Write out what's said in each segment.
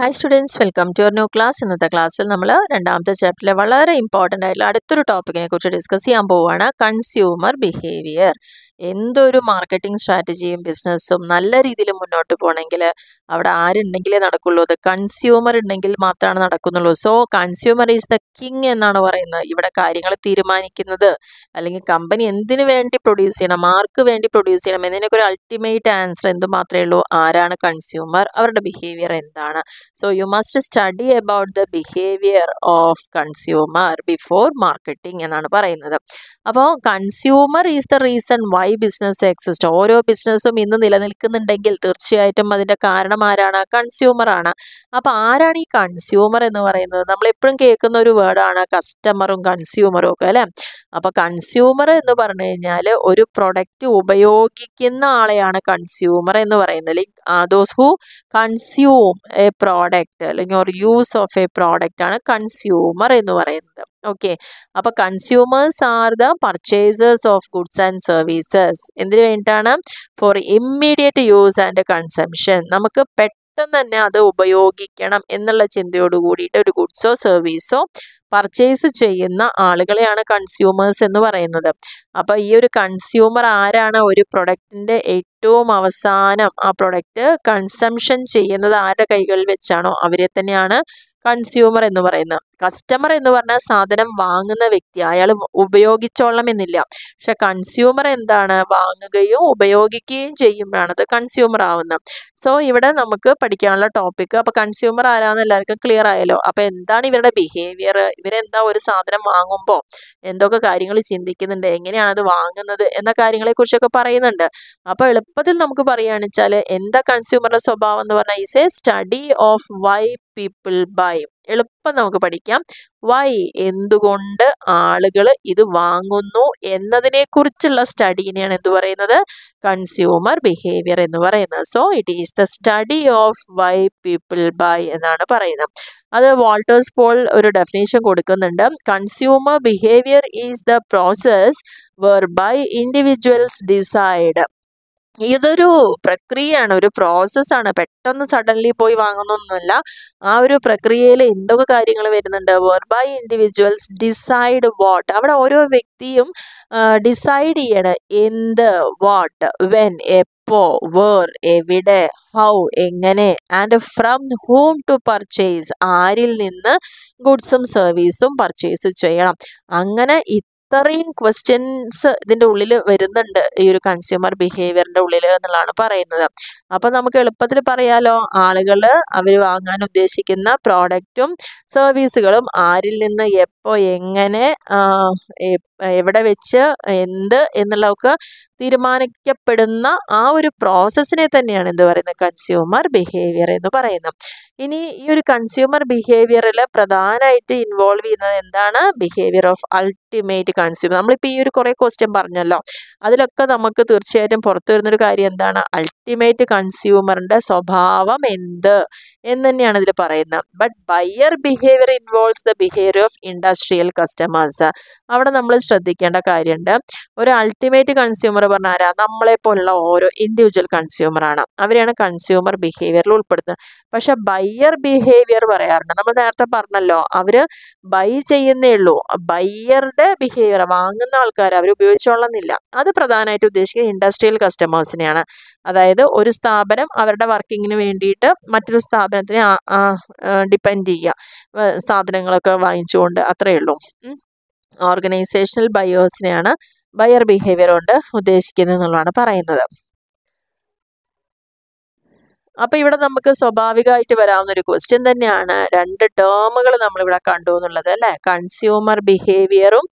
hi students welcome to your new class ഇന്നത്തെ ക്ലാസ്സിൽ നമ്മൾ രണ്ടാമത്തെ ചാപ്റ്ററിലെ വളരെ ഇമ്പോർട്ടൻ്റ് ആയിട്ടുള്ള അടുത്തൊരു ടോപ്പിക്കിനെ കുറിച്ച് ഡിസ്കസ് ചെയ്യാൻ പോവുകയാണ് കൺസ്യൂമർ ബിഹേവിയർ എന്തൊരു മാർക്കറ്റിംഗ് സ്ട്രാറ്റജിയും ബിസിനസ്സും നല്ല രീതിയിൽ മുന്നോട്ട് പോകണമെങ്കിൽ അവിടെ ആരുണ്ടെങ്കിലേ നടക്കുള്ളൂ അത് കൺസ്യൂമർ ഉണ്ടെങ്കിൽ മാത്രമാണ് നടക്കുന്നുള്ളൂ so consumer is the king എന്നാണ് പറയുന്നത് ഇവിടെ കാര്യങ്ങൾ തീരുമാനിക്കുന്നത് അല്ലെങ്കിൽ കമ്പനി എന്തിനു വേണ്ടി പ്രൊഡ്യൂസ് ചെയ്യണം ആർക്ക് വേണ്ടി പ്രൊഡ്യൂസ് ചെയ്യണം എന്നതിനൊക്കെ ഒരു അൾട്ടിമേറ്റ് ആൻസർ എന്തുമാത്രമേ ഉള്ളൂ ആരാണ് കൺസ്യൂമർ അവരുടെ ബിഹേവിയർ എന്താണ് So you must study about the behavior of consumer before marketing എന്നാണ് പറയുന്നത് അപ്പോൾ consumer is the reason why business exist ഓരോ ബിസിനസ്സും ഇന്ന് നിലനിൽക്കുന്നുണ്ടെങ്കിൽ തീർച്ചയായിട്ടും അതിൻ്റെ കാരണം ആരാണ് കൺസ്യൂമർ ആണ് അപ്പോൾ ആരാണ് ഈ കൺസ്യൂമർ എന്ന് പറയുന്നത് നമ്മൾ എപ്പോഴും കേൾക്കുന്ന ഒരു വേർഡാണ് കസ്റ്റമറും കൺസ്യൂമറും ഒക്കെ അല്ലേ അപ്പോൾ കൺസ്യൂമർ എന്ന് പറഞ്ഞു കഴിഞ്ഞാൽ ഒരു പ്രൊഡക്റ്റ് ഉപയോഗിക്കുന്ന ആളെയാണ് കൺസ്യൂമർ എന്ന് പറയുന്നത് like those who consume a pro product അല്ലെങ്കിൽ ഒരു യൂസ് ഓഫ് എ പ്രോഡക്റ്റ് ആണ് കൺസ്യൂമർ എന്ന് പറയുന്നത് ഓക്കെ അപ്പോൾ consumers are the purchasers of goods and services എന്തിനു വേണ്ടിയിട്ടാണ് for immediate use and consumption നമുക്ക് പെട്ടെന്ന് തന്നെ അത് ഉപയോഗിക്കണം എന്നുള്ള ചിന്തയോട് കൂടിയിട്ട് ഒരു ഗുഡ്സോ സർവീസോ പർച്ചേസ് ചെയ്യുന്ന ആളുകളെയാണ് കൺസ്യൂമേഴ്സ് എന്ന് പറയുന്നത് അപ്പോൾ ഈ ഒരു കൺസ്യൂമർ ആരാണ് ഒരു പ്രൊഡക്റ്റിൻ്റെ ഏറ്റവും അവസാനം ആ പ്രൊഡക്റ്റ് കൺസംഷൻ ചെയ്യുന്നത് ആരുടെ കൈകളിൽ വെച്ചാണോ അവരെ തന്നെയാണ് കൺസ്യൂമർ എന്ന് പറയുന്നത് കസ്റ്റമർ എന്ന് പറഞ്ഞാൽ സാധനം വാങ്ങുന്ന വ്യക്തി അയാൾ ഉപയോഗിച്ചോളണം എന്നില്ല പക്ഷെ കൺസ്യൂമർ എന്താണ് വാങ്ങുകയും ഉപയോഗിക്കുകയും ചെയ്യുമ്പോഴാണ് അത് കൺസ്യൂമർ ആവുന്നത് സോ ഇവിടെ നമുക്ക് പഠിക്കാനുള്ള ടോപ്പിക് അപ്പോൾ കൺസ്യൂമർ ആരാന്ന് എല്ലാവർക്കും ക്ലിയർ ആയല്ലോ അപ്പോൾ എന്താണ് ഇവരുടെ ബിഹേവിയർ ഇവരെന്താ ഒരു സാധനം വാങ്ങുമ്പോൾ എന്തൊക്കെ കാര്യങ്ങൾ ചിന്തിക്കുന്നുണ്ട് എങ്ങനെയാണ് അത് വാങ്ങുന്നത് എന്ന കാര്യങ്ങളെക്കുറിച്ചൊക്കെ പറയുന്നുണ്ട് അപ്പോൾ എളുപ്പത്തിൽ നമുക്ക് പറയുകയാണെന്ന് വെച്ചാൽ എന്താ കൺസ്യൂമറുടെ സ്വഭാവം എന്ന് പറഞ്ഞാൽ is a study of why people buy എളുപ്പം നമുക്ക് പഠിക്കാം വൈ എന്തുകൊണ്ട് ആളുകൾ ഇത് വാങ്ങുന്നു എന്നതിനെ കുറിച്ചുള്ള സ്റ്റഡീനെയാണ് എന്ത് പറയുന്നത് കൺസ്യൂമർ ബിഹേവിയർ എന്ന് പറയുന്നത് so it is the study of why people buy എന്നാണ് പറയുന്നത് അത് വാൾട്ടേഴ്സ് പോൾ ഒരു ഡെഫിനേഷൻ കൊടുക്കുന്നുണ്ട് consumer behaviour is the process whereby individuals decide ഇതൊരു പ്രക്രിയയാണ് ഒരു പ്രോസസ്സാണ് പെട്ടെന്ന് സഡൻലി പോയി വാങ്ങുന്നൊന്നുമല്ല ആ ഒരു പ്രക്രിയയിൽ എന്തൊക്കെ കാര്യങ്ങൾ വരുന്നുണ്ട് ബൈ ഇൻഡിവിജ്വൽസ് ഡിസൈഡ് വാട്ട് അവിടെ ഓരോ വ്യക്തിയും ഡിസൈഡ് ചെയ്യണം എന്ത് വാട്ട് വെൻ എപ്പോ വേർ എവിടെ ഹൗ എങ്ങനെ and from whom to purchase ആരിൽ നിന്ന് ഗുഡ്സും സർവീസും പർച്ചേസ് ചെയ്യണം അങ്ങനെ ഇത്രയും ക്വസ്റ്റ്യൻസ് ഇതിൻ്റെ ഉള്ളിൽ വരുന്നുണ്ട് ഈ ഒരു കൺസ്യൂമർ ബിഹേവിയറിൻ്റെ ഉള്ളിൽ എന്നുള്ളതാണ് പറയുന്നത് അപ്പം നമുക്ക് എളുപ്പത്തിൽ പറയാലോ ആളുകൾ അവർ വാങ്ങാൻ ഉദ്ദേശിക്കുന്ന പ്രോഡക്റ്റും സർവീസുകളും ആരിൽ നിന്ന് എപ്പോൾ എങ്ങനെ എവിടെ വെച്ച് എന്ത് എന്നുള്ളതൊക്കെ തീരുമാനിക്കപ്പെടുന്ന ആ ഒരു പ്രോസസ്സിനെ തന്നെയാണ് എന്ത് പറയുന്നത് കൺസ്യൂമർ ബിഹേവിയർ എന്ന് പറയുന്നത് ഇനി ഈ ഒരു കൺസ്യൂമർ ബിഹേവിയറിൽ പ്രധാനമായിട്ട് ഇൻവോൾവ് ചെയ്യുന്നത് എന്താണ് ബിഹേവിയർ ഓഫ് അൾട്ടിമേറ്റ് കൺസ്യൂമർ നമ്മളിപ്പോൾ ഈ ഒരു കുറേ ക്വസ്റ്റ്യൻ പറഞ്ഞല്ലോ അതിലൊക്കെ നമുക്ക് തീർച്ചയായിട്ടും പുറത്തു വരുന്നൊരു കാര്യം എന്താണ് അൾട്ടിമേറ്റ് കൺസ്യൂമറിൻ്റെ സ്വഭാവം എന്ത് എന്ന് തന്നെയാണ് ഇതിൽ പറയുന്നത് but buyer behaviour involves the behaviour of industrial customers അവിടെ നമ്മൾ ശ്രദ്ധിക്കേണ്ട കാര്യമുണ്ട് ഒരു അൾട്ടിമേറ്റ് കൺസ്യൂമർ എന്ന് പറഞ്ഞ ആരാ നമ്മളെ പോലുള്ള ഓരോ ഇൻഡിവിജ്വൽ കൺസ്യൂമറാണ് അവരെയാണ് കൺസ്യൂമർ ബിഹേവിയറിൽ ഉൾപ്പെടുത്തുന്നത് പക്ഷെ ബയ്യർ ബിഹേവിയർ പറയാറുണ്ട് നമ്മൾ നേരത്തെ പറഞ്ഞല്ലോ അവർ ബൈ ചെയ്യുന്നേ ഉള്ളൂ ബയ്യറുടെ ബിഹേവിയർ വാങ്ങുന്ന ആൾക്കാർ അവർ ഉപയോഗിച്ചോളുന്നില്ല അത് പ്രധാനമായിട്ട് ഉദ്ദേശിക്കുന്നത് ഇൻഡസ്ട്രിയൽ കസ്റ്റമേഴ്സിനെയാണ് അതായത് ഒരു സ്ഥാപനം അവരുടെ വർക്കിങ്ങിന് വേണ്ടിയിട്ട് മറ്റൊരു സ്ഥാപനത്തിനെ ഡിപ്പെൻഡ് ചെയ്യുക സാധനങ്ങളൊക്കെ വാങ്ങിച്ചുകൊണ്ട് അത്രയേ ഉള്ളൂ ഓർഗനൈസേഷണൽ ബയേഴ്സിനെയാണ് ബയർ ബിഹേവിയർ കൊണ്ട് ഉദ്ദേശിക്കുന്നത് എന്നുള്ളതാണ് പറയുന്നത് അപ്പോൾ ഇവിടെ നമുക്ക് സ്വാഭാവികമായിട്ട് വരാവുന്ന ഒരു ക്വസ്റ്റ്യൻ തന്നെയാണ് രണ്ട് ടേമുകൾ നമ്മളിവിടെ കണ്ടു എന്നുള്ളത് അല്ലേ കൺസ്യൂമർ ബിഹേവിയറും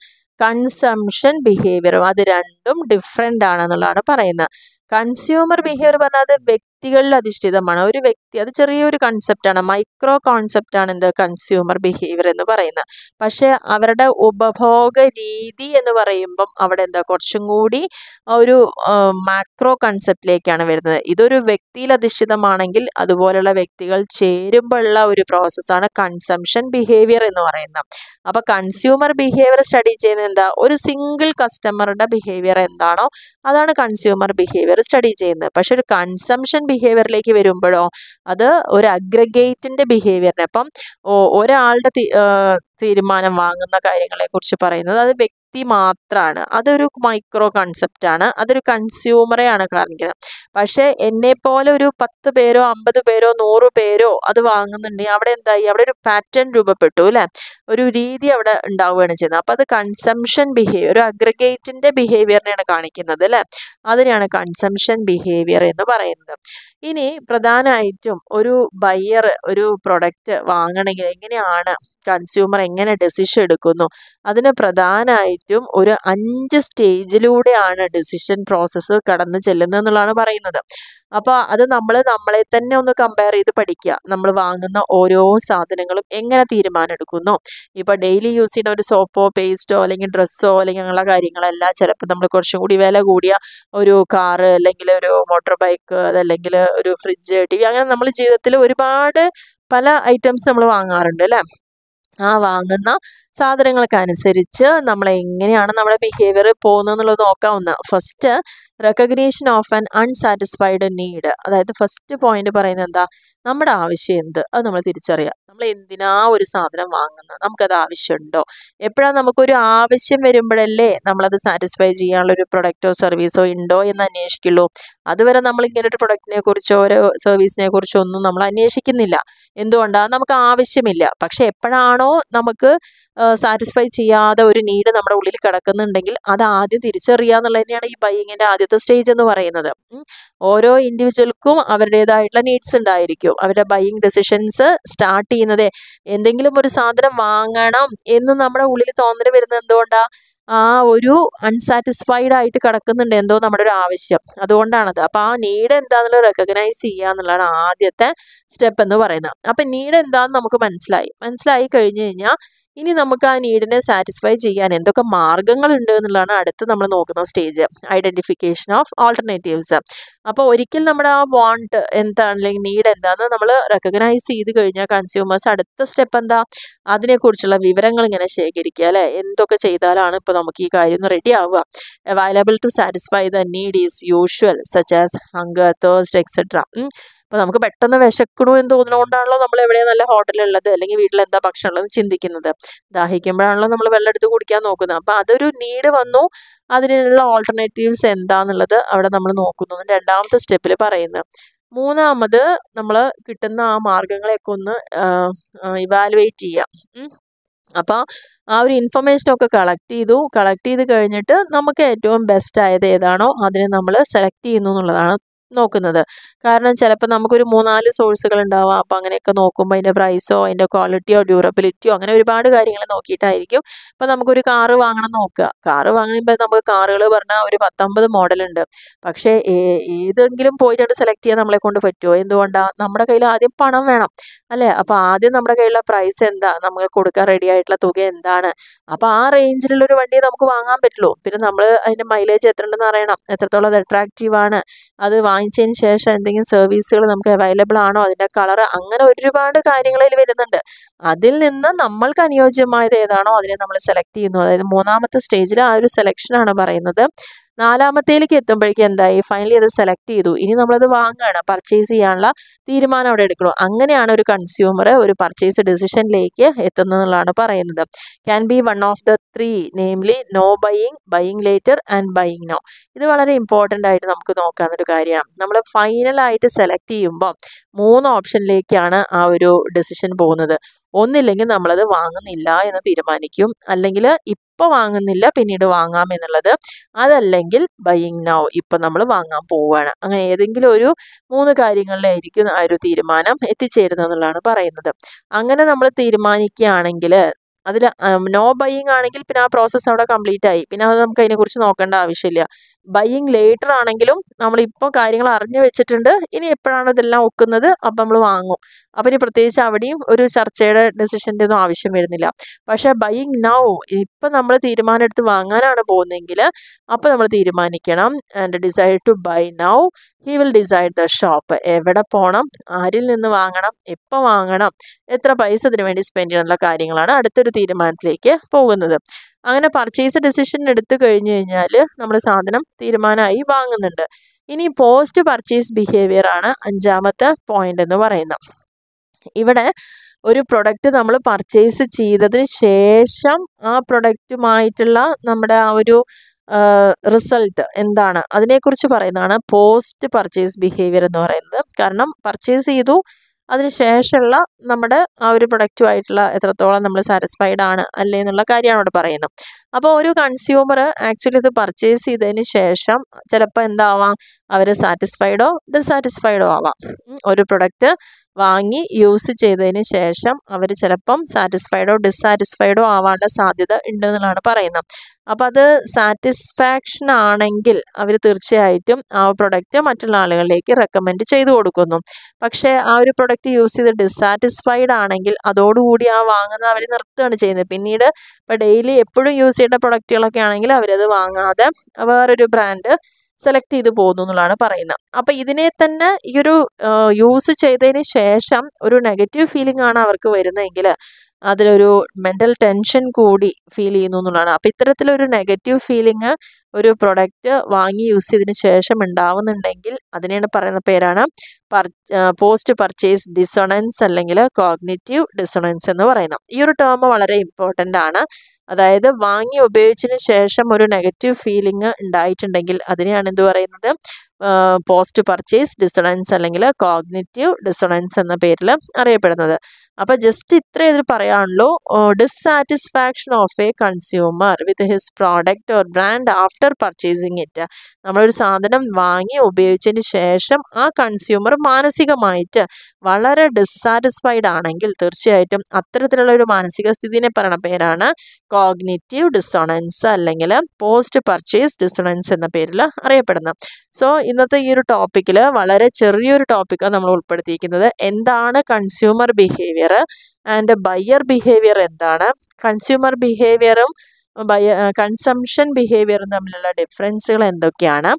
കൺസംഷൻ ബിഹേവിയറും അത് രണ്ടും ഡിഫറെൻ്റ് ആണെന്നുള്ളതാണ് പറയുന്നത് കൺസ്യൂമർ ബിഹേവിയർ പറഞ്ഞാൽ അത് വ്യക്തികളിൽ അധിഷ്ഠിതമാണ് ഒരു വ്യക്തി അത് ചെറിയൊരു കൺസെപ്റ്റാണ് മൈക്രോ കോൺസെപ്റ്റാണ് എന്ത് കൺസ്യൂമർ ബിഹേവിയർ എന്ന് പറയുന്നത് പക്ഷേ അവരുടെ ഉപഭോഗ രീതി എന്ന് പറയുമ്പം അവിടെ എന്താ കുറച്ചും കൂടി ഒരു മാക്രോ കൺസെപ്റ്റിലേക്കാണ് വരുന്നത് ഇതൊരു വ്യക്തിയിൽ അധിഷ്ഠിതമാണെങ്കിൽ അതുപോലുള്ള വ്യക്തികൾ ചേരുമ്പോഴുള്ള ഒരു പ്രോസസ്സാണ് കൺസംഷൻ ബിഹേവിയർ എന്ന് പറയുന്നത് അപ്പോൾ കൺസ്യൂമർ ബിഹേവിയർ സ്റ്റഡി ചെയ്യുന്നത് എന്താ ഒരു സിംഗിൾ കസ്റ്റമറുടെ ബിഹേവിയർ എന്താണോ അതാണ് കൺസ്യൂമർ ബിഹേവിയർ സ്റ്റഡി ചെയ്യുന്നത് പക്ഷെ ഒരു കൺസംഷൻ ബിഹേവിയറിലേക്ക് വരുമ്പോഴോ അത് ഒരു അഗ്രഗേറ്റിന്റെ ബിഹേവിയറിനെ അപ്പം ഒരാളുടെ തീരുമാനം വാങ്ങുന്ന കാര്യങ്ങളെ കുറിച്ച് പറയുന്നത് അത് വ്യക്തി മാത്രമാണ് അതൊരു മൈക്രോ ആണ് അതൊരു കൺസ്യൂമറെയാണ് കാണിക്കുന്നത് പക്ഷേ എന്നെ പോലെ ഒരു പത്ത് പേരോ അമ്പത് പേരോ നൂറ് പേരോ അത് വാങ്ങുന്നുണ്ടെങ്കിൽ അവിടെ എന്തായി അവിടെ ഒരു പാറ്റേൺ രൂപപ്പെട്ടു അല്ലെ ഒരു രീതി അവിടെ ഉണ്ടാവുകയാണ് ചെയ്യുന്നത് അപ്പോൾ അത് കൺസംഷൻ ബിഹേവിയർ ഒരു അഗ്രഗേറ്റിന്റെ ബിഹേവിയറിനെയാണ് കാണിക്കുന്നത് അല്ലെ അതിനെയാണ് കൺസംഷൻ ബിഹേവിയർ എന്ന് പറയുന്നത് ഇനി പ്രധാനമായിട്ടും ഒരു ബയ്യർ ഒരു പ്രൊഡക്റ്റ് വാങ്ങണമെങ്കിൽ എങ്ങനെയാണ് കൺസ്യൂമർ എങ്ങനെ ഡെസിഷൻ എടുക്കുന്നു അതിന് പ്രധാനമായിട്ടും ഒരു അഞ്ച് സ്റ്റേജിലൂടെയാണ് ഡെസിഷൻ പ്രോസസ്സ് കടന്നു ചെല്ലുന്നത് എന്നുള്ളതാണ് പറയുന്നത് അപ്പോൾ അത് നമ്മൾ നമ്മളെ തന്നെ ഒന്ന് കമ്പയർ ചെയ്ത് പഠിക്കുക നമ്മൾ വാങ്ങുന്ന ഓരോ സാധനങ്ങളും എങ്ങനെ തീരുമാനം എടുക്കുന്നു ഇപ്പോൾ ഡെയിലി യൂസ് ചെയ്യുന്ന ഒരു സോപ്പോ പേസ്റ്റോ അല്ലെങ്കിൽ ഡ്രസ്സോ അല്ലെങ്കിൽ അങ്ങനെയുള്ള കാര്യങ്ങളെല്ലാം ചിലപ്പോൾ നമ്മൾ കുറച്ചും കൂടി വില കൂടിയ ഒരു കാറ് അല്ലെങ്കിൽ ഒരു മോട്ടോർ ബൈക്ക് അതല്ലെങ്കിൽ ഒരു ഫ്രിഡ്ജ് ടി വി അങ്ങനെ നമ്മൾ ജീവിതത്തിൽ ഒരുപാട് പല ഐറ്റംസ് നമ്മൾ വാങ്ങാറുണ്ട് അല്ലേ ആ വാങ്ങുന്ന സാധനങ്ങൾക്ക് അനുസരിച്ച് നമ്മൾ എങ്ങനെയാണ് നമ്മുടെ ബിഹേവിയർ പോകുന്നതെന്നുള്ളത് നോക്കാവുന്ന first recognition of an unsatisfied need അതായത് ഫസ്റ്റ് പോയിന്റ് പറയുന്നത് എന്താ നമ്മുടെ ആവശ്യം എന്ത് അത് നമ്മൾ തിരിച്ചറിയാം നമ്മൾ എന്തിനാ ഒരു സാധനം വാങ്ങുന്നത് നമുക്കത് ആവശ്യമുണ്ടോ എപ്പോഴാണ് നമുക്കൊരു ആവശ്യം വരുമ്പോഴല്ലേ നമ്മളത് സാറ്റിസ്ഫൈ ചെയ്യാനുള്ള ഒരു പ്രൊഡക്റ്റോ സർവീസോ ഉണ്ടോ എന്ന് അന്വേഷിക്കുള്ളൂ അതുവരെ നമ്മൾ ഇങ്ങനെ ഒരു പ്രൊഡക്റ്റിനെ കുറിച്ചോ ഒരു സർവീസിനെ കുറിച്ചോ ഒന്നും നമ്മൾ അന്വേഷിക്കുന്നില്ല എന്തുകൊണ്ടാണ് നമുക്ക് ആവശ്യമില്ല പക്ഷെ എപ്പോഴാണോ നമുക്ക് സാറ്റിസ്ഫൈ ചെയ്യാതെ ഒരു നീഡ് നമ്മുടെ ഉള്ളിൽ കിടക്കുന്നുണ്ടെങ്കിൽ അത് ആദ്യം തിരിച്ചറിയുക എന്നുള്ളത് തന്നെയാണ് ഈ ബൈയിങ്ങിൻ്റെ ആദ്യത്തെ സ്റ്റേജ് എന്ന് പറയുന്നത് ഓരോ ഇൻഡിവിജ്വൽക്കും അവരുടേതായിട്ടുള്ള നീഡ്സ് ഉണ്ടായിരിക്കും അവരുടെ ബൈയിങ് ഡെസിഷൻസ് സ്റ്റാർട്ട് ചെയ്യുന്നത് എന്തെങ്കിലും ഒരു സാധനം വാങ്ങണം എന്ന് നമ്മുടെ ഉള്ളിൽ തോന്നൽ വരുന്നത് എന്തുകൊണ്ടാണ് ആ ഒരു അൺസാറ്റിസ്ഫൈഡ് ആയിട്ട് കിടക്കുന്നുണ്ട് എന്തോ നമ്മുടെ ഒരു ആവശ്യം അതുകൊണ്ടാണത് അപ്പം ആ നീഡ് എന്താണെന്നുള്ളത് റെക്കഗ്നൈസ് ചെയ്യുക എന്നുള്ളതാണ് ആദ്യത്തെ സ്റ്റെപ്പ് എന്ന് പറയുന്നത് അപ്പം നീഡ് എന്താണെന്ന് നമുക്ക് മനസ്സിലായി മനസ്സിലായി കഴിഞ്ഞു കഴിഞ്ഞാൽ ഇനി നമുക്ക് ആ നീഡിനെ സാറ്റിസ്ഫൈ ചെയ്യാൻ എന്തൊക്കെ മാർഗങ്ങളുണ്ട് എന്നുള്ളതാണ് അടുത്ത് നമ്മൾ നോക്കുന്ന സ്റ്റേജ് ഐഡൻറ്റിഫിക്കേഷൻ ഓഫ് ആൾട്ടർനേറ്റീവ്സ് അപ്പോൾ ഒരിക്കൽ നമ്മുടെ ആ വാണ്ട് എന്താണ് അല്ലെങ്കിൽ നീഡ് എന്താണെന്ന് നമ്മൾ റെക്കഗ്നൈസ് ചെയ്ത് കഴിഞ്ഞാൽ കൺസ്യൂമേഴ്സ് അടുത്ത സ്റ്റെപ്പ് എന്താ അതിനെക്കുറിച്ചുള്ള വിവരങ്ങൾ ഇങ്ങനെ ശേഖരിക്കുക അല്ലേ എന്തൊക്കെ ചെയ്താലാണ് ഇപ്പോൾ നമുക്ക് ഈ കാര്യം ഒന്ന് റെഡി ആവുക available to satisfy the need is usual such as hunger thirst etcetera അപ്പോൾ നമുക്ക് പെട്ടെന്ന് വിശക്കണോ എന്ന് തോന്നുന്നതുകൊണ്ടാണല്ലോ നമ്മൾ എവിടെയാ നല്ല ഹോട്ടലുള്ളത് അല്ലെങ്കിൽ വീട്ടിൽ എന്താ ഭക്ഷണം ഉള്ളത് ചിന്തിക്കുന്നത് ദാഹിക്കുമ്പോഴാണല്ലോ നമ്മൾ വെള്ളം എടുത്ത് കുടിക്കാൻ നോക്കുന്നത് അപ്പോൾ അതൊരു നീഡ് വന്നു അതിനുള്ള ഓൾട്ടർനേറ്റീവ്സ് എന്താണെന്നുള്ളത് അവിടെ നമ്മൾ നോക്കുന്നു രണ്ടാമത്തെ സ്റ്റെപ്പിൽ പറയുന്നത് മൂന്നാമത് നമ്മൾ കിട്ടുന്ന ആ മാർഗങ്ങളെയൊക്കെ ഒന്ന് ഇവാലുവേറ്റ് ചെയ്യാം അപ്പോൾ ആ ഒരു ഇൻഫർമേഷനൊക്കെ കളക്ട് ചെയ്തു കളക്ട് ചെയ്ത് കഴിഞ്ഞിട്ട് നമുക്ക് ഏറ്റവും ബെസ്റ്റ് ആയത് ഏതാണോ അതിനെ നമ്മൾ സെലക്ട് ചെയ്യുന്നു എന്നുള്ളതാണ് നോക്കുന്നത് കാരണം ചിലപ്പോൾ നമുക്കൊരു മൂന്നാല് സോഴ്സുകൾ ഉണ്ടാവാം അപ്പോൾ അങ്ങനെയൊക്കെ നോക്കുമ്പോൾ അതിൻ്റെ പ്രൈസോ അതിൻ്റെ ക്വാളിറ്റിയോ ഡ്യൂറബിലിറ്റിയോ അങ്ങനെ ഒരുപാട് കാര്യങ്ങൾ നോക്കിയിട്ടായിരിക്കും അപ്പോൾ നമുക്കൊരു കാറ് വാങ്ങണം നോക്കുക കാറ് വാങ്ങുമ്പോൾ നമുക്ക് കാറുകൾ പറഞ്ഞാൽ ഒരു പത്തൊമ്പത് മോഡലുണ്ട് പക്ഷേ ഏതെങ്കിലും പോയിട്ട് സെലക്ട് ചെയ്യാൻ നമ്മളെ കൊണ്ട് പറ്റുമോ എന്തുകൊണ്ടാണ് നമ്മുടെ കയ്യിൽ ആദ്യം പണം വേണം അല്ലേ അപ്പോൾ ആദ്യം നമ്മുടെ കയ്യിലുള്ള പ്രൈസ് എന്താ നമ്മൾ കൊടുക്കാൻ റെഡി ആയിട്ടുള്ള തുക എന്താണ് അപ്പോൾ ആ റേഞ്ചിലുള്ള ഒരു വണ്ടി നമുക്ക് വാങ്ങാൻ പറ്റുള്ളൂ പിന്നെ നമ്മൾ അതിൻ്റെ മൈലേജ് എത്ര ഉണ്ടെന്ന് അറിയണം എത്രത്തോളം അത് അട്രാക്റ്റീവ് ആണ് അത് വാങ്ങിച്ചതിന് ശേഷം എന്തെങ്കിലും സർവീസുകൾ നമുക്ക് അവൈലബിൾ ആണോ അതിൻ്റെ കളർ അങ്ങനെ ഒരുപാട് കാര്യങ്ങളിൽ വരുന്നുണ്ട് അതിൽ നിന്ന് നമ്മൾക്ക് അനുയോജ്യമായത് ഏതാണോ അതിനെ നമ്മൾ സെലക്ട് ചെയ്യുന്നു അതായത് മൂന്നാമത്തെ സ്റ്റേജിൽ ആ ഒരു സെലക്ഷനാണ് പറയുന്നത് നാലാമത്തേലേക്ക് എത്തുമ്പോഴേക്കും എന്തായി ഫൈനലി അത് സെലക്ട് ചെയ്തു ഇനി നമ്മളത് വാങ്ങുകയാണ് പർച്ചേസ് ചെയ്യാനുള്ള തീരുമാനം അവിടെ എടുക്കണം അങ്ങനെയാണ് ഒരു കൺസ്യൂമർ ഒരു പർച്ചേസ് ഡിസിഷനിലേക്ക് എത്തുന്നതെന്നുള്ളതാണ് പറയുന്നത് can be one of the three namely no buying buying later and buying now ഇത് വളരെ ഇമ്പോർട്ടൻ്റ് ആയിട്ട് നമുക്ക് നോക്കാവുന്നൊരു കാര്യമാണ് നമ്മൾ ഫൈനലായിട്ട് സെലക്ട് ചെയ്യുമ്പോൾ മൂന്ന് ഓപ്ഷനിലേക്കാണ് ആ ഒരു ഡിസിഷൻ പോകുന്നത് ഒന്നില്ലെങ്കിൽ നമ്മളത് വാങ്ങുന്നില്ല എന്ന് തീരുമാനിക്കും അല്ലെങ്കിൽ ഇപ്പോൾ വാങ്ങുന്നില്ല പിന്നീട് വാങ്ങാം എന്നുള്ളത് അതല്ലെങ്കിൽ ബൈയിങ് നൗ ഇപ്പം നമ്മൾ വാങ്ങാൻ പോവുകയാണ് അങ്ങനെ ഏതെങ്കിലും ഒരു മൂന്ന് കാര്യങ്ങളിലായിരിക്കും ആ ഒരു തീരുമാനം എത്തിച്ചേരുന്നതെന്നുള്ളതാണ് പറയുന്നത് അങ്ങനെ നമ്മൾ തീരുമാനിക്കുകയാണെങ്കിൽ അതിൽ നോ ബൈയിങ് ആണെങ്കിൽ പിന്നെ ആ പ്രോസസ്സ് അവിടെ കംപ്ലീറ്റ് ആയി പിന്നെ അത് നമുക്ക് അതിനെക്കുറിച്ച് നോക്കേണ്ട ആവശ്യമില്ല ബൈയിങ് ലേറ്റർ ആണെങ്കിലും നമ്മൾ ഇപ്പോൾ കാര്യങ്ങൾ അറിഞ്ഞു വെച്ചിട്ടുണ്ട് ഇനി എപ്പോഴാണ് ഇതെല്ലാം ഒക്കുന്നത് അപ്പം നമ്മൾ വാങ്ങും അപ്പം ഇനി പ്രത്യേകിച്ച് അവിടെയും ഒരു ചർച്ചയുടെ ഡെസിഷൻ്റെ ഒന്നും ആവശ്യം വരുന്നില്ല പക്ഷേ ബൈയിങ് നൗ ഇപ്പം നമ്മൾ തീരുമാനമെടുത്ത് വാങ്ങാനാണ് പോകുന്നതെങ്കിൽ അപ്പം നമ്മൾ തീരുമാനിക്കണം and decide to buy now he will decide the shop എവിടെ പോകണം ആരിൽ നിന്ന് വാങ്ങണം എപ്പോൾ വാങ്ങണം എത്ര പൈസ ഇതിനു വേണ്ടി സ്പെൻഡ് ചെയ്യണം എന്നുള്ള കാര്യങ്ങളാണ് അടുത്തൊരു തീരുമാനത്തിലേക്ക് പോകുന്നത് അങ്ങനെ പർച്ചേസ് ഡെസിഷൻ എടുത്തു കഴിഞ്ഞു കഴിഞ്ഞാൽ നമ്മൾ സാധനം തീരുമാനമായി വാങ്ങുന്നുണ്ട് ഇനി പോസ്റ്റ് പർച്ചേസ് ബിഹേവിയർ ആണ് അഞ്ചാമത്തെ പോയിന്റ് എന്ന് പറയുന്നത് ഇവിടെ ഒരു പ്രൊഡക്റ്റ് നമ്മൾ പർച്ചേസ് ചെയ്തതിന് ശേഷം ആ പ്രൊഡക്റ്റുമായിട്ടുള്ള നമ്മുടെ ആ ഒരു റിസൾട്ട് എന്താണ് അതിനെക്കുറിച്ച് പറയുന്നതാണ് പോസ്റ്റ് പർച്ചേസ് ബിഹേവിയർ എന്ന് പറയുന്നത് കാരണം പർച്ചേസ് ചെയ്തു അതിനുശേഷമുള്ള നമ്മുടെ ആ ഒരു പ്രൊഡക്റ്റുമായിട്ടുള്ള എത്രത്തോളം നമ്മൾ സാറ്റിസ്ഫൈഡ് ആണ് അല്ലേ എന്നുള്ള കാര്യമാണ് ഇവിടെ പറയുന്നത് അപ്പോൾ ഒരു കൺസ്യൂമർ ആക്ച്വലി ഇത് പർച്ചേസ് ചെയ്തതിന് ശേഷം ചിലപ്പോൾ എന്താവാം അവർ സാറ്റിസ്ഫൈഡോ ഡിസാറ്റിസ്ഫൈഡോ ആവാം ഒരു പ്രൊഡക്റ്റ് വാങ്ങി യൂസ് ചെയ്തതിന് ശേഷം അവർ ചിലപ്പം സാറ്റിസ്ഫൈഡോ ഡിസ്സാറ്റിസ്ഫൈഡോ ആവാനുള്ള സാധ്യത എന്നുള്ളതാണ് പറയുന്നത് അപ്പോൾ അത് സാറ്റിസ്ഫാക്ഷൻ ആണെങ്കിൽ അവർ തീർച്ചയായിട്ടും ആ പ്രൊഡക്റ്റ് മറ്റുള്ള ആളുകളിലേക്ക് റെക്കമെൻഡ് ചെയ്തു കൊടുക്കുന്നു പക്ഷേ ആ ഒരു പ്രൊഡക്റ്റ് യൂസ് ചെയ്ത് ഡിസാറ്റിസ്ഫൈഡ് ആണെങ്കിൽ അതോടുകൂടി ആ വാങ്ങുന്നത് അവർ നിർത്തുകയാണ് ചെയ്യുന്നത് പിന്നീട് ഇപ്പോൾ ഡെയിലി എപ്പോഴും യൂസ് ചെയ്യേണ്ട പ്രൊഡക്റ്റുകളൊക്കെ ആണെങ്കിൽ അവരത് വാങ്ങാതെ വേറൊരു ബ്രാൻഡ് സെലക്ട് ചെയ്ത് പോകുന്നു എന്നുള്ളതാണ് പറയുന്നത് അപ്പോൾ ഇതിനെ തന്നെ ഈ ഒരു യൂസ് ചെയ്തതിന് ശേഷം ഒരു നെഗറ്റീവ് ഫീലിംഗ് ആണ് അവർക്ക് വരുന്നതെങ്കിൽ അതിലൊരു മെന്റൽ ടെൻഷൻ കൂടി ഫീൽ ചെയ്യുന്നു എന്നുള്ളതാണ് അപ്പോൾ ഇത്തരത്തിലൊരു നെഗറ്റീവ് ഫീലിംഗ് ഒരു പ്രൊഡക്റ്റ് വാങ്ങി യൂസ് ചെയ്തതിന് ശേഷം ഉണ്ടാവുന്നുണ്ടെങ്കിൽ അതിനാണ് പറയുന്ന പേരാണ് പോസ്റ്റ് പർച്ചേസ് ഡിസൊണൻസ് അല്ലെങ്കിൽ കോഗ്നേറ്റീവ് ഡിസൊണൻസ് എന്ന് പറയുന്നത് ഈ ഒരു ടേം വളരെ ഇമ്പോർട്ടൻ്റ് ആണ് അതായത് വാങ്ങി ഉപയോഗിച്ചതിന് ശേഷം ഒരു നെഗറ്റീവ് ഫീലിംഗ് ഉണ്ടായിട്ടുണ്ടെങ്കിൽ അതിനെയാണ് എന്ത് പറയുന്നത് പോസ്റ്റ് പർച്ചേസ് ഡിസണൻസ് അല്ലെങ്കിൽ കോഗ്നേറ്റീവ് ഡിസണൻസ് എന്ന പേരിൽ അറിയപ്പെടുന്നത് അപ്പോൾ ജസ്റ്റ് ഇത്രേ ഇതിൽ പറയാനുള്ളൂ dissatisfaction of a consumer with his product or brand after after purchasing it നമ്മളൊരു സാധനം വാങ്ങി ഉപയോഗിച്ചതിന് ശേഷം ആ കൺസ്യൂമർ മാനസികമായിട്ട് വളരെ ഡിസ്സാറ്റിസ്ഫൈഡ് ആണെങ്കിൽ തീർച്ചയായിട്ടും അത്തരത്തിലുള്ള ഒരു മാനസിക സ്ഥിതിനെ പറയുന്ന പേരാണ് കോഗ്നിറ്റീവ് ഡിസോണൻസ് അല്ലെങ്കിൽ പോസ്റ്റ് പർച്ചേസ് ഡിസോണൻസ് എന്ന പേരിൽ അറിയപ്പെടുന്നത് സോ ഇന്നത്തെ ഈ ഒരു ടോപ്പിക്കിൽ വളരെ ചെറിയൊരു ടോപ്പിക്കാണ് നമ്മൾ ഉൾപ്പെടുത്തിയിരിക്കുന്നത് എന്താണ് consumer behaviour and buyer behaviour എന്താണ് കൺസ്യൂമർ ബിഹേവിയറും ബയ കൺസംഷൻ ബിഹേവിയർ തമ്മിലുള്ള ഡിഫറൻസുകൾ എന്തൊക്കെയാണ്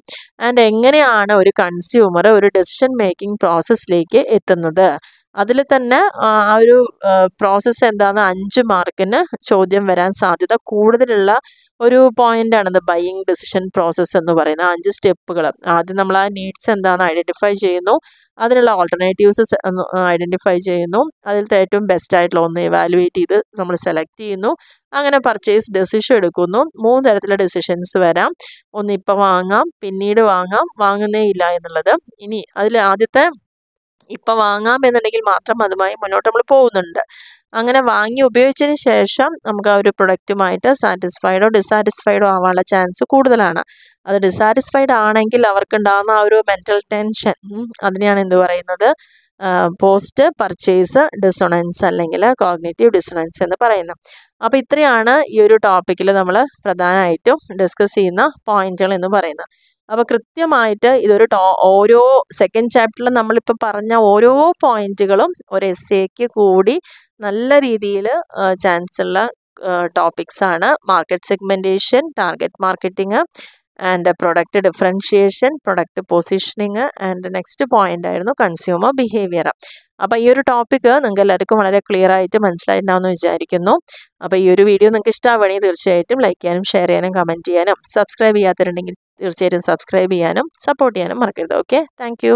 ആൻഡ് എങ്ങനെയാണ് ഒരു കൺസ്യൂമർ ഒരു ഡെസിഷൻ മേക്കിംഗ് പ്രോസസ്സിലേക്ക് എത്തുന്നത് അതിൽ തന്നെ ആ ഒരു പ്രോസസ്സ് എന്താന്ന് അഞ്ച് മാർക്കിന് ചോദ്യം വരാൻ സാധ്യത കൂടുതലുള്ള ഒരു പോയിൻ്റാണത് ബൈയിങ് ഡിസിഷൻ പ്രോസസ്സ് എന്ന് പറയുന്ന അഞ്ച് സ്റ്റെപ്പുകൾ ആദ്യം നമ്മൾ ആ നീഡ്സ് എന്താന്ന് ഐഡന്റിഫൈ ചെയ്യുന്നു അതിനുള്ള ഓൾട്ടർനേറ്റീവ്സ് ഐഡന്റിഫൈ ചെയ്യുന്നു അതിലത്തെ ഏറ്റവും ബെസ്റ്റ് ആയിട്ടുള്ള ഒന്ന് എവാലുവേറ്റ് ചെയ്ത് നമ്മൾ സെലക്ട് ചെയ്യുന്നു അങ്ങനെ പർച്ചേസ് ഡെസിഷൻ എടുക്കുന്നു മൂന്ന് തരത്തിലുള്ള ഡെസിഷൻസ് വരാം ഒന്ന് ഇപ്പം വാങ്ങാം പിന്നീട് വാങ്ങാം വാങ്ങുന്നേ ഇല്ല എന്നുള്ളത് ഇനി അതിൽ ആദ്യത്തെ ഇപ്പം വാങ്ങാം എന്നുണ്ടെങ്കിൽ മാത്രം അതുമായി മുന്നോട്ട് നമ്മൾ പോകുന്നുണ്ട് അങ്ങനെ വാങ്ങി ഉപയോഗിച്ചതിന് ശേഷം നമുക്ക് ആ ഒരു പ്രൊഡക്റ്റുമായിട്ട് സാറ്റിസ്ഫൈഡോ ഡിസാറ്റിസ്ഫൈഡോ ആവാനുള്ള ചാൻസ് കൂടുതലാണ് അത് ഡിസാറ്റിസ്ഫൈഡ് ആണെങ്കിൽ അവർക്കുണ്ടാകുന്ന ആ ഒരു മെൻറ്റൽ ടെൻഷൻ അതിനെയാണ് എന്ത് പറയുന്നത് പോസ്റ്റ് പർച്ചേസ് ഡിസൊണൻസ് അല്ലെങ്കിൽ കോഗ്നേറ്റീവ് ഡിസൊണൻസ് എന്ന് പറയുന്നത് അപ്പോൾ ഇത്രയാണ് ഈ ഒരു ടോപ്പിക്കിൽ നമ്മൾ പ്രധാനമായിട്ടും ഡിസ്കസ് ചെയ്യുന്ന പോയിന്റുകൾ എന്ന് പറയുന്നത് അപ്പോൾ കൃത്യമായിട്ട് ഇതൊരു ടോ ഓരോ സെക്കൻഡ് ചാപ്റ്ററിൽ നമ്മളിപ്പോൾ പറഞ്ഞ ഓരോ പോയിന്റുകളും ഒരു എക്ക് കൂടി നല്ല രീതിയിൽ ചാൻസ് ഉള്ള ടോപ്പിക്സ് ആണ് market segmentation target marketing and product differentiation product positioning and next point ആയിരുന്നു കൺസ്യൂമർ ബിഹേവിയർ അപ്പോൾ ഈ ഒരു ടോപ്പിക്ക് നിങ്ങൾക്ക് എല്ലാവർക്കും വളരെ ക്ലിയർ ആയിട്ട് എന്ന് വിചാരിക്കുന്നു അപ്പോൾ ഈ ഒരു വീഡിയോ നിങ്ങൾക്ക് ഇഷ്ടമാവുകയാണെങ്കിൽ തീർച്ചയായിട്ടും ലൈക്ക് ചെയ്യാനും ഷെയർ ചെയ്യാനും കമൻറ്റ് ചെയ്യാനും സബ്സ്ക്രൈബ് ചെയ്യാത്തവരുണ്ടെങ്കിൽ തീർച്ചയായിട്ടും സബ്സ്ക്രൈബ് ചെയ്യാനും സപ്പോർട്ട് ചെയ്യാനും മറക്കരുത് ഓക്കെ താങ്ക്